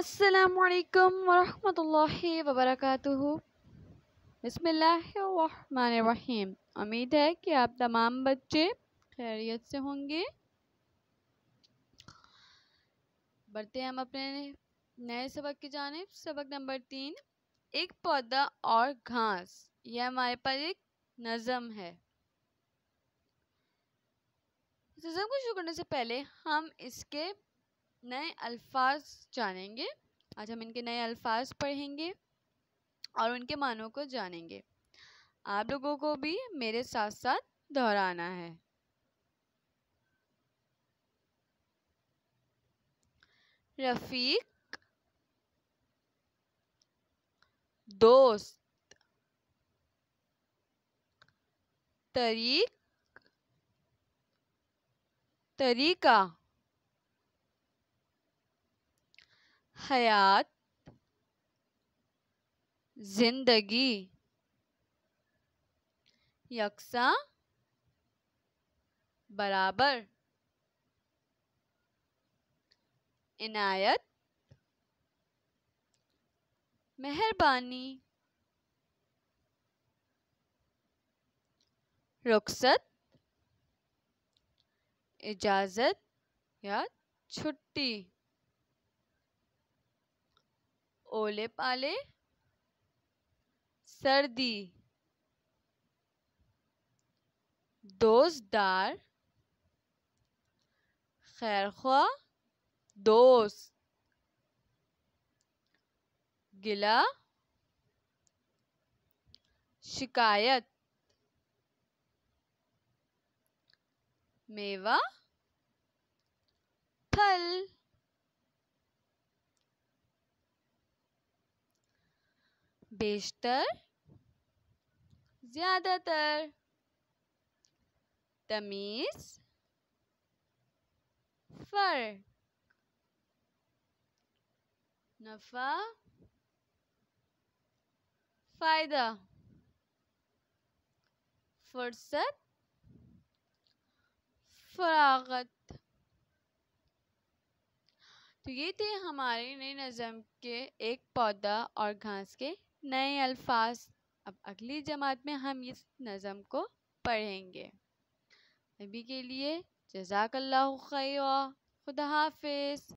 असलकम वरहि वबरक बसमीम उम्मीद है कि आप तमाम बच्चे खैरियत से होंगे बढ़ते हैं हम अपने नए सबक की जानब सबक नंबर तीन एक पौधा और घास यह हमारे पास एक नज़म है नज़म को शुरू करने से पहले हम इसके नए अल्फाज जानेंगे आज हम इनके नए अल्फाज पढ़ेंगे और उनके मानों को जानेंगे आप लोगों को भी मेरे साथ साथ दोहराना है रफीक दोस्त तरीक तरीका हयात जिंदगी यकसा बराबर इनायत मेहरबानी रुखसत इजाज़त या छुट्टी ओले पाले सर्दी दोस्तदार खैर ख्वा दोस्त गिला शिकायत मेवा फल बेशतर ज़्यादातर तमीज़ फर नफ़ा फ़ायदा फुर्सत फरागत तो ये थे हमारे नए नज़म के एक पौधा और घास के नए अल्फाज अब अगली जमात में हम इस नज़म को पढ़ेंगे अभी के लिए जजाकल्ला खुदा हाफिज़